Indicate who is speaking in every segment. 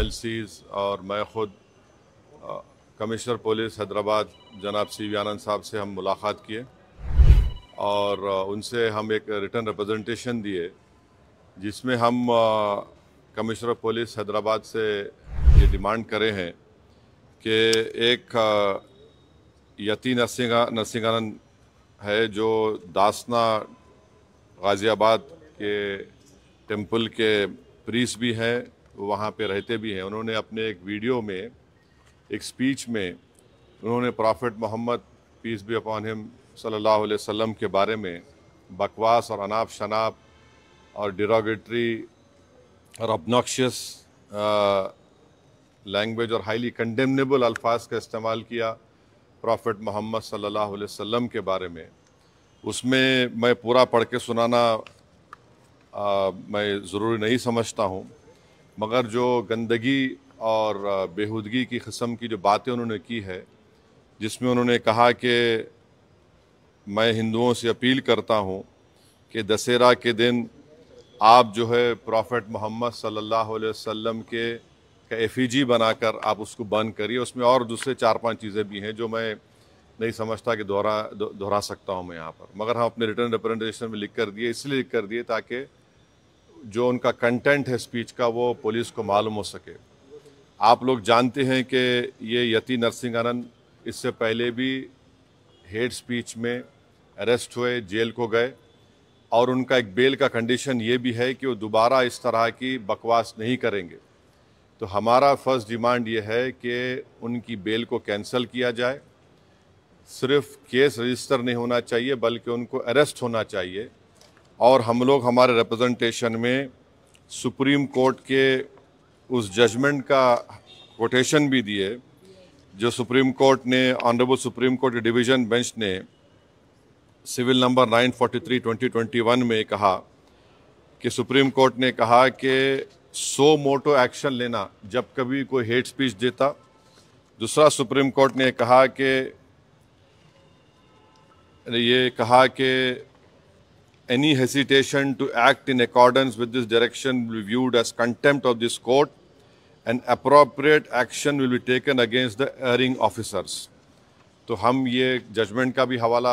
Speaker 1: MLCs और मैं ख़ुद कमिश्नर पुलिस हैदराबाद जनाब सी वी आनंद साहब से हम मुलाकात किए और उनसे हम एक रिटर्न रिप्रेजेंटेशन दिए जिसमें हम कमिश्नर पुलिस हैदराबाद से ये डिमांड करे हैं कि एक यति नरसिंगा नरसिंगानंद है जो दासना गाज़ियाबाद के टेम्पल के प्रीस भी हैं वहाँ पे रहते भी हैं उन्होंने अपने एक वीडियो में एक स्पीच में उन्होंने prophet Muhammad peace be upon him सल्लल्लाहु अलैहि वसल्लम के बारे में बकवास और अनाप शनाप और डिरोगेटरी और अपनॉक्शस लैंग्वेज और हाईली कंडेमनेबल अल्फाज का इस्तेमाल किया प्रॉफिट मोहम्मद सल्लल्लाहु अलैहि वसल्लम के बारे में उसमें मैं पूरा पढ़ के सुनाना आ, मैं ज़रूरी नहीं समझता हूँ मगर जो गंदगी और बेहूदगी की कस्म की जो बातें उन्होंने की है जिसमें उन्होंने कहा कि मैं हिंदुओं से अपील करता हूँ कि दशहरा के दिन आप जो है प्रॉफेट मोहम्मद सल्लल्लाहु अलैहि वसल्लम के एफीजी बनाकर आप उसको बंद करिए उसमें और दूसरे चार पांच चीज़ें भी हैं जो मैं नहीं समझता कि दोहरा दोहरा सकता हूं मैं यहाँ पर मगर हम अपने रिटर्न रिप्रेजेंटेशन में लिख कर दिए इसलिए लिख कर दिए ताकि जो उनका कंटेंट है स्पीच का वो पुलिस को मालूम हो सके आप लोग जानते हैं कि ये यति नरसिंह आनंद इससे पहले भी हेड स्पीच में अरेस्ट हुए जेल को गए और उनका एक बेल का कंडीशन ये भी है कि वो दोबारा इस तरह की बकवास नहीं करेंगे तो हमारा फर्स्ट डिमांड ये है कि उनकी बेल को कैंसिल किया जाए सिर्फ केस रजिस्टर नहीं होना चाहिए बल्कि उनको अरेस्ट होना चाहिए और हम लोग हमारे रिप्रेजेंटेशन में सुप्रीम कोर्ट के उस जजमेंट का कोटेशन भी दिए जो सुप्रीम कोर्ट ने honourable supreme court division bench ने सिविल नंबर 943 2021 में कहा कि सुप्रीम कोर्ट ने कहा कि सो मोटो एक्शन लेना जब कभी कोई हेट स्पीच देता दूसरा सुप्रीम कोर्ट ने कहा कि ये कहा कि Any hesitation to act in accordance with this direction will be viewed as contempt of this court and appropriate action will be taken against the erring officers. तो हम ये जजमेंट का भी हवाला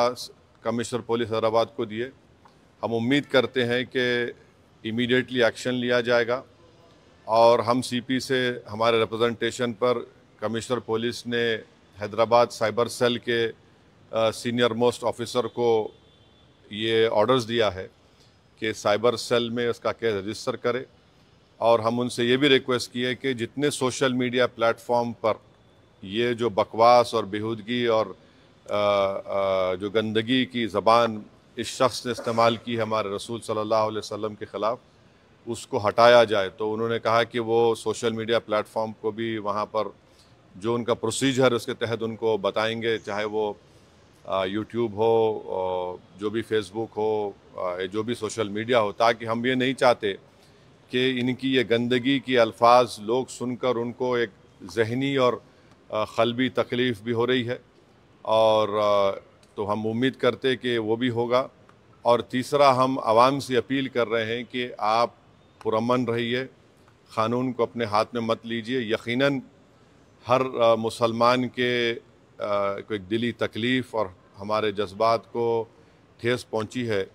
Speaker 1: कमिश्नर पुलिस हैदराबाद को दिए हम उम्मीद करते हैं कि इमीडिएटली एक्शन लिया जाएगा और हम सीपी से हमारे रिप्रेजेंटेशन पर कमिश्नर पुलिस ने हैदराबाद साइबर सेल के सीनियर मोस्ट ऑफिसर को ये ऑर्डर्स दिया है कि साइबर सेल में उसका केस रजिस्टर करे और हम उनसे ये भी रिक्वेस्ट किए कि जितने सोशल मीडिया प्लेटफॉर्म पर ये जो बकवास और बेहूदगी और आ, आ, जो गंदगी की ज़बान इस शख्स ने इस्तेमाल की हमारे रसूल सल्लल्लाहु अलैहि वसल्लम के ख़िलाफ़ उसको हटाया जाए तो उन्होंने कहा कि वो सोशल मीडिया प्लेटफॉर्म को भी वहाँ पर जो उनका प्रोसीजर उसके तहत उनको बताएंगे चाहे वो यूट्यूब हो जो भी फेसबुक हो जो भी सोशल मीडिया हो ताकि हम ये नहीं चाहते कि इनकी ये गंदगी की अल्फाज लोग सुनकर उनको एक जहनी और खलबी तकलीफ़ भी हो रही है और तो हम उम्मीद करते कि वो भी होगा और तीसरा हम आवाम से अपील कर रहे हैं कि आप पुरमन रहिए क़ानून को अपने हाथ में मत लीजिए यकीनन हर मुसलमान के कोई दिली तकलीफ़ और हमारे जज्बात को ठेस पहुंची है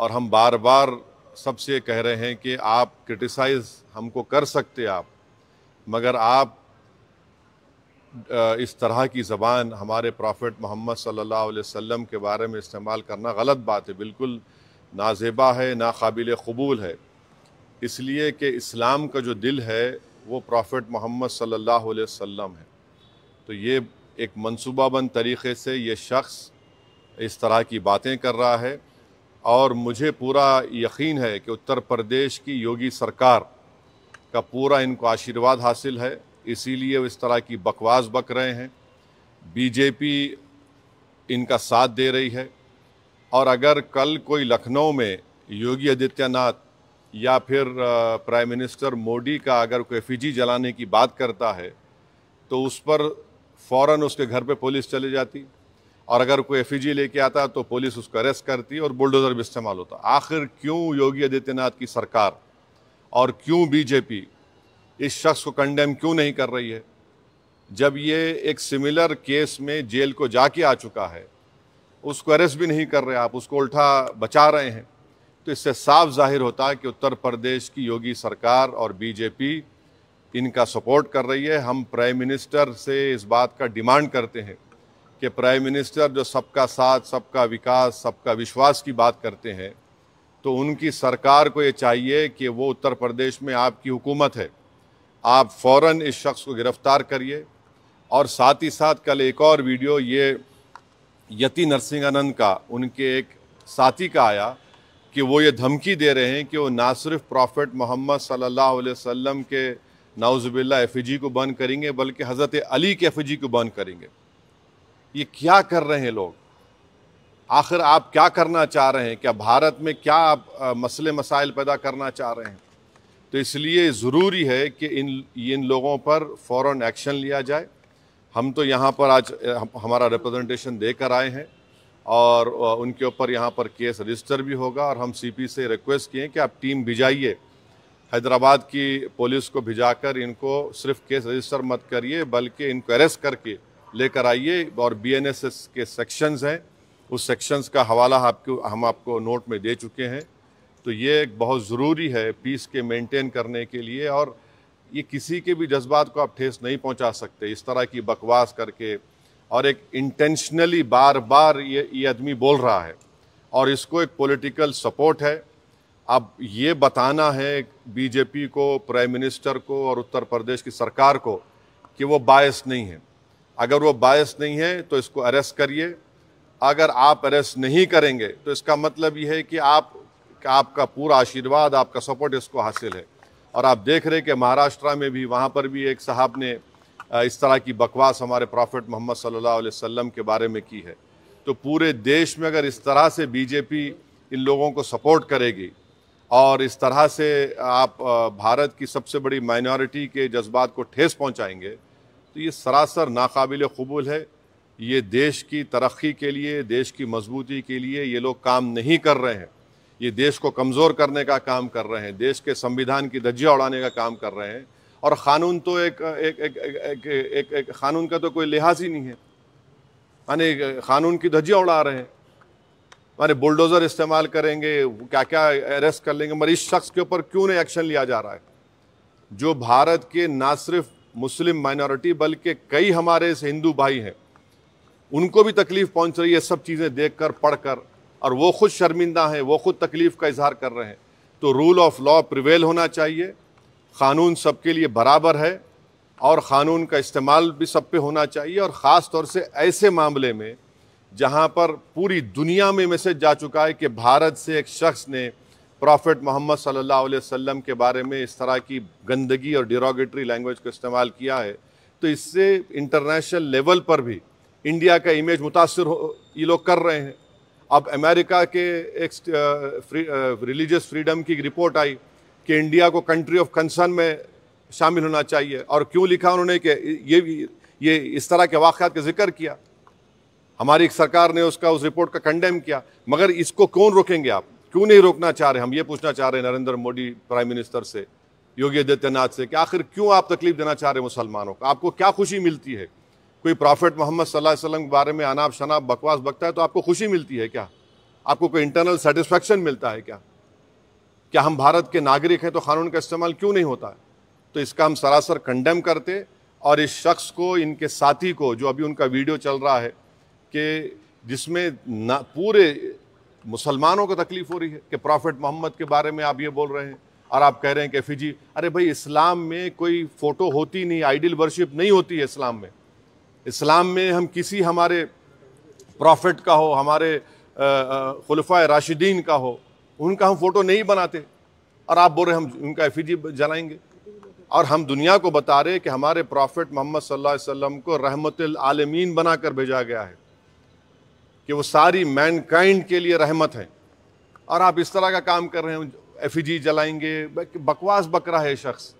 Speaker 1: और हम बार बार सबसे कह रहे हैं कि आप क्रिटिसाइज़ हमको कर सकते आप मगर आप इस तरह की ज़बान हमारे प्रॉफिट मोहम्मद सल्लल्लाहु अलैहि वसल्लम के बारे में इस्तेमाल करना गलत बात है बिल्कुल नाजेबा है ना काबिल कबूल है इसलिए कि इस्लाम का जो दिल है वो प्रॉफिट मोहम्मद सल्लल्लाहु अलैहि वसल्लम है तो ये एक मनसूबाबंद तरीके से ये शख्स इस तरह की बातें कर रहा है और मुझे पूरा यकीन है कि उत्तर प्रदेश की योगी सरकार का पूरा इनको आशीर्वाद हासिल है इसीलिए वो इस तरह की बकवास बक रहे हैं बीजेपी इनका साथ दे रही है और अगर कल कोई लखनऊ में योगी आदित्यनाथ या फिर प्राइम मिनिस्टर मोदी का अगर कोई फिजी जलाने की बात करता है तो उस पर फ़ौर उसके घर पर पुलिस चली जाती और अगर कोई एफ लेके आता तो पुलिस उसको अरेस्ट करती और बुलडोज़र भी इस्तेमाल होता आखिर क्यों योगी आदित्यनाथ की सरकार और क्यों बीजेपी इस शख्स को कंडेम क्यों नहीं कर रही है जब ये एक सिमिलर केस में जेल को जाके आ चुका है उसको अरेस्ट भी नहीं कर रहे आप उसको उल्टा बचा रहे हैं तो इससे साफ जाहिर होता है कि उत्तर प्रदेश की योगी सरकार और बीजेपी इनका सपोर्ट कर रही है हम प्राइम मिनिस्टर से इस बात का डिमांड करते हैं कि प्राइम मिनिस्टर जो सबका साथ सबका विकास सबका विश्वास की बात करते हैं तो उनकी सरकार को ये चाहिए कि वो उत्तर प्रदेश में आपकी हुकूमत है आप फ़ौर इस शख्स को गिरफ़्तार करिए और साथ ही साथ कल एक और वीडियो ये यति नरसिंहानंद का उनके एक साथी का आया कि वो ये धमकी दे रहे हैं कि वो ना सिर्फ प्रॉफिट मोहम्मद सल्लल्लाहु अलैहि वसल्लम के नाउजबिल्ला एफिजी को बंद करेंगे बल्कि हज़रत अली के एफिजी को बंद करेंगे ये क्या कर रहे हैं लोग आखिर आप क्या करना चाह रहे हैं क्या भारत में क्या आप मसले मसाइल पैदा करना चाह रहे हैं तो इसलिए ज़रूरी है कि इन इन लोगों पर फ़ौर एक्शन लिया जाए हम तो यहाँ पर आज हमारा रिप्रेजेंटेशन देकर आए हैं और उनके ऊपर यहाँ पर केस रजिस्टर भी होगा और हम सीपी से रिक्वेस्ट किए कि आप टीम भिजाइए हैदराबाद की पुलिस को भिजाकर इनको सिर्फ केस रजिस्टर मत करिए बल्कि इनको अरेस्ट करके लेकर आइए और बीएनएसएस के सेक्शंस हैं उस सेक्शंस का हवाला आपको हम आपको नोट में दे चुके हैं तो ये एक बहुत ज़रूरी है पीस के मेंटेन करने के लिए और ये किसी के भी जज्बात को आप ठेस नहीं पहुंचा सकते इस तरह की बकवास करके और एक इंटेंशनली बार बार ये ये आदमी बोल रहा है और इसको एक पॉलिटिकल सपोर्ट है अब ये बताना है बीजेपी को प्राइम मिनिस्टर को और उत्तर प्रदेश की सरकार को कि वो बायस नहीं है अगर वो बायस नहीं है तो इसको अरेस्ट करिए अगर आप अरेस्ट नहीं करेंगे तो इसका मतलब ये है कि आप आपका पूरा आशीर्वाद आपका सपोर्ट इसको हासिल है और आप देख रहे कि महाराष्ट्र में भी वहाँ पर भी एक साहब ने इस तरह की बकवास हमारे प्रॉफिट मोहम्मद सल्लल्लाहु अलैहि वसल्लम के बारे में की है तो पूरे देश में अगर इस तरह से बीजेपी इन लोगों को सपोर्ट करेगी और इस तरह से आप भारत की सबसे बड़ी माइनॉरिटी के जज्बात को ठेस पहुंचाएंगे तो ये सरासर नाकबिल कबूल है ये देश की तरक्की के लिए देश की मजबूती के लिए ये लोग काम नहीं कर रहे हैं ये देश को कमज़ोर करने का काम कर रहे हैं देश के संविधान की धज्जियाँ उड़ाने का काम कर रहे हैं और क़ानून तो एक एक एक एक, एक, एक, एक, एक क़ानून का तो कोई लिहाज ही नहीं है यानी क़ानून की धज्जियाँ उड़ा रहे हैं माने बुलडोज़र इस्तेमाल करेंगे क्या क्या अरेस्ट कर लेंगे मगर इस शख्स के ऊपर क्यों नहीं एक्शन लिया जा रहा है जो भारत के ना सिर्फ मुस्लिम माइनॉरिटी बल्कि कई हमारे हिंदू भाई हैं उनको भी तकलीफ़ पहुंच रही है सब चीज़ें देख कर पढ़ कर और वो खुद शर्मिंदा हैं वो खुद तकलीफ़ का इजहार कर रहे हैं तो रूल ऑफ लॉ प्रिवेल होना चाहिए क़ानून सबके लिए बराबर है और क़ानून का इस्तेमाल भी सब पे होना चाहिए और ख़ास तौर से ऐसे मामले में जहां पर पूरी दुनिया में मैसेज जा चुका है कि भारत से एक शख्स ने प्रॉफिट मोहम्मद सल्लल्लाहु अलैहि वसल्लम के बारे में इस तरह की गंदगी और डिरोगेटरी लैंग्वेज को इस्तेमाल किया है तो इससे इंटरनेशनल लेवल पर भी इंडिया का इमेज मुतासर हो ये लोग कर रहे हैं अब अमेरिका के एक फ्री, रिलीजियस फ्रीडम की रिपोर्ट आई कि इंडिया को कंट्री ऑफ कंसर्न में शामिल होना चाहिए और क्यों लिखा उन्होंने कि ये ये इस तरह के वाक़ का जिक्र किया हमारी एक सरकार ने उसका उस रिपोर्ट का कंडेम किया मगर इसको कौन रोकेंगे आप क्यों नहीं रोकना चाह रहे हम ये पूछना चाह रहे हैं नरेंद्र मोदी प्राइम मिनिस्टर से योगी आदित्यनाथ से कि आखिर क्यों आप तकलीफ देना चाह रहे हैं मुसलमानों को आपको क्या खुशी मिलती है कोई प्रॉफिट मोहम्मद सल्ला अलैहि वसल्लम के बारे में अनाप शनाप बकवास बकता है तो आपको खुशी मिलती है क्या आपको कोई इंटरनल सेटिस्फेक्शन मिलता है क्या क्या हम भारत के नागरिक हैं तो कानून का इस्तेमाल क्यों नहीं होता है? तो इसका हम सरासर कंडेम करते और इस शख्स को इनके साथी को जो अभी उनका वीडियो चल रहा है कि जिसमें ना पूरे मुसलमानों को तकलीफ़ हो रही है कि प्रॉफिट मोहम्मद के बारे में आप ये बोल रहे हैं और आप कह रहे हैं कि फिजी अरे भाई इस्लाम में कोई फ़ोटो होती नहीं आइडियल वर्शिप नहीं होती है इस्लाम में इस्लाम में हम किसी हमारे प्रॉफिट का हो हमारे खलफा राशिदीन का हो उनका हम फ़ोटो नहीं बनाते और आप बोल रहे हम उनका एफिजी जलाएंगे और हम दुनिया को बता रहे कि हमारे प्रॉफिट मोहम्मद सल्लल्लाहु अलैहि वसल्लम को रहमतल आलमीन बनाकर भेजा गया है कि वो सारी मैनकाइंड के लिए रहमत है और आप इस तरह का काम कर रहे हैं एफिजी जलाएंगे बकवास बकरा है शख्स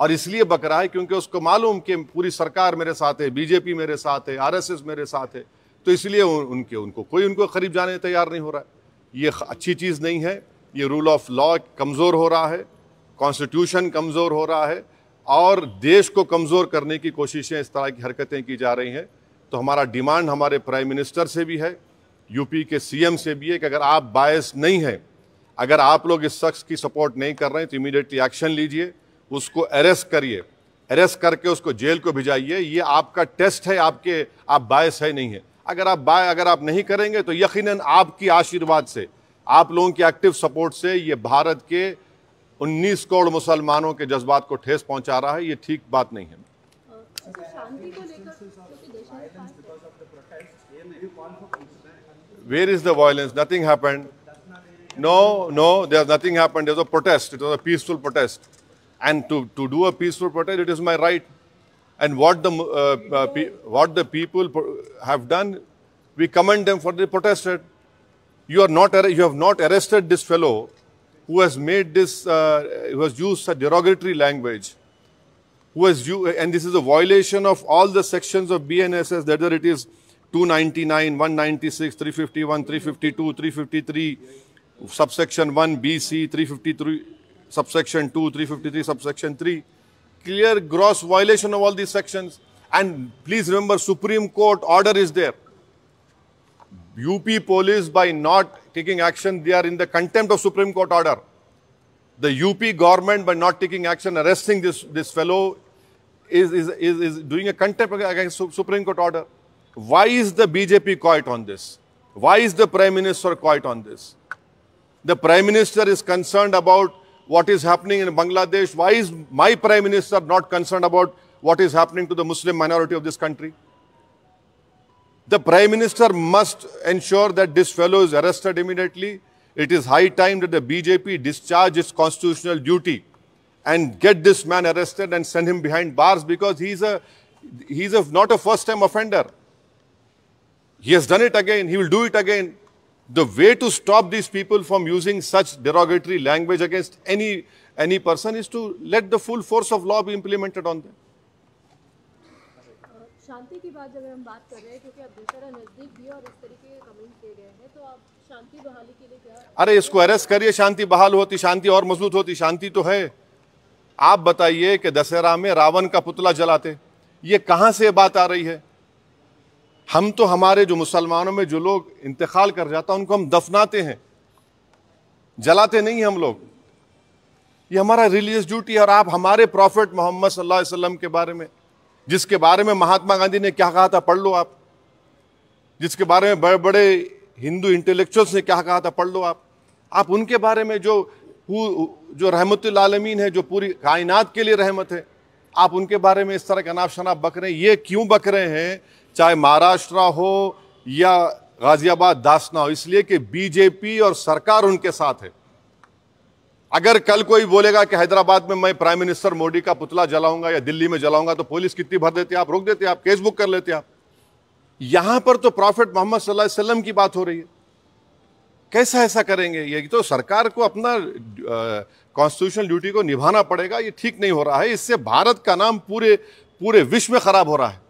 Speaker 1: और इसलिए बकरा है क्योंकि उसको मालूम कि पूरी सरकार मेरे साथ है बीजेपी मेरे साथ है आरएसएस मेरे साथ है तो इसलिए उनके उनको कोई उनको करीब जाने तैयार नहीं हो रहा है ये अच्छी चीज़ नहीं है ये रूल ऑफ लॉ कमज़ोर हो रहा है कॉन्स्टिट्यूशन कमज़ोर हो रहा है और देश को कमज़ोर करने की कोशिशें इस तरह की हरकतें की जा रही हैं तो हमारा डिमांड हमारे प्राइम मिनिस्टर से भी है यूपी के सीएम से भी है कि अगर आप बायस नहीं हैं अगर आप लोग इस शख्स की सपोर्ट नहीं कर रहे हैं तो इमीडिएटली एक्शन लीजिए उसको अरेस्ट करिए अरेस्ट करके उसको जेल को भिजाइए ये आपका टेस्ट है आपके आप बायस है नहीं है अगर आप बाय अगर आप नहीं करेंगे तो यकीन आपकी आशीर्वाद से आप लोगों की एक्टिव सपोर्ट से ये भारत के 19 करोड़ मुसलमानों के जज्बात को ठेस पहुंचा रहा है ये ठीक बात नहीं है Where is the violence? Nothing happened. No, no, there's nothing happened. There was a protest. It was a peaceful protest. And to, to do a peaceful protest, it is my right. And what the, uh, uh, what the people have done, we commend them for they protested. You, are not, you have not arrested this fellow who has made this, uh, who has used a derogatory language, who has used, and this is a violation of all the sections of BNSS, whether it is 299, 196, 351, 352, 353, subsection 1 BC, 353, subsection 2, 353, subsection 3. Clear gross violation of all these sections. And please remember, Supreme Court order is there. UP police, by not taking action, they are in the contempt of Supreme Court order. The UP government, by not taking action, arresting this, this fellow, is, is, is, is doing a contempt against Supreme Court order. Why is the BJP quiet on this? Why is the Prime Minister quiet on this? The Prime Minister is concerned about what is happening in Bangladesh. Why is my Prime Minister not concerned about what is happening to the Muslim minority of this country? The Prime Minister must ensure that this fellow is arrested immediately. It is high time that the BJP discharge its constitutional duty and get this man arrested and send him behind bars because he's a he's a, not a first-time offender. He has done it again. He will do it again. The way to stop these people from using such derogatory language against any, any person is to let the full force of law be implemented on them. शांति की बात जब हम बात कर रहे हैं क्योंकि अब दूसरा नजदीक भी और इस तरीके के कमेंट दिए गए हैं तो आप शांति बहाली के लिए क्या अरे इसको अरेस्ट करिए शांति बहाल होती शांति और मजबूत होती शांति तो है आप बताइए कि दशहरा में रावण का पुतला जलाते ये कहां से बात आ रही है हम तो हमारे जो मुसलमानों में जो लोग इंतकाल कर जाता उनको हम दफनाते हैं जलाते नहीं हम लोग ये हमारा रिलीजियस ड्यूटी है और आप हमारे प्रॉफिट मोहम्मद सल्लल्लाहु अलैहि वसल्लम के बारे में जिसके बारे में महात्मा गांधी ने क्या कहा था पढ़ लो आप जिसके बारे में बड़े बड़े हिंदू इंटेलेक्चुअल्स ने क्या कहा था पढ़ लो आप आप उनके बारे में जो जो रहमत आलमीन है जो पूरी कायनात के लिए रहमत है आप उनके बारे में इस तरह के अनाप शनाब बक रहे हैं ये क्यों बक रहे हैं चाहे महाराष्ट्र हो या गाजियाबाद दासना हो इसलिए कि बीजेपी और सरकार उनके साथ है अगर कल कोई बोलेगा कि हैदराबाद में मैं प्राइम मिनिस्टर मोदी का पुतला जलाऊंगा या दिल्ली में जलाऊंगा तो पुलिस कितनी भर देती है आप रोक देते आप केस बुक कर लेते आप यहां पर तो प्रॉफिट मोहम्मद सल्लाम की बात हो रही है कैसा ऐसा करेंगे ये तो सरकार को अपना कॉन्स्टिट्यूशनल ड्यूटी को निभाना पड़ेगा ये ठीक नहीं हो रहा है इससे भारत का नाम पूरे पूरे विश्व में खराब हो रहा है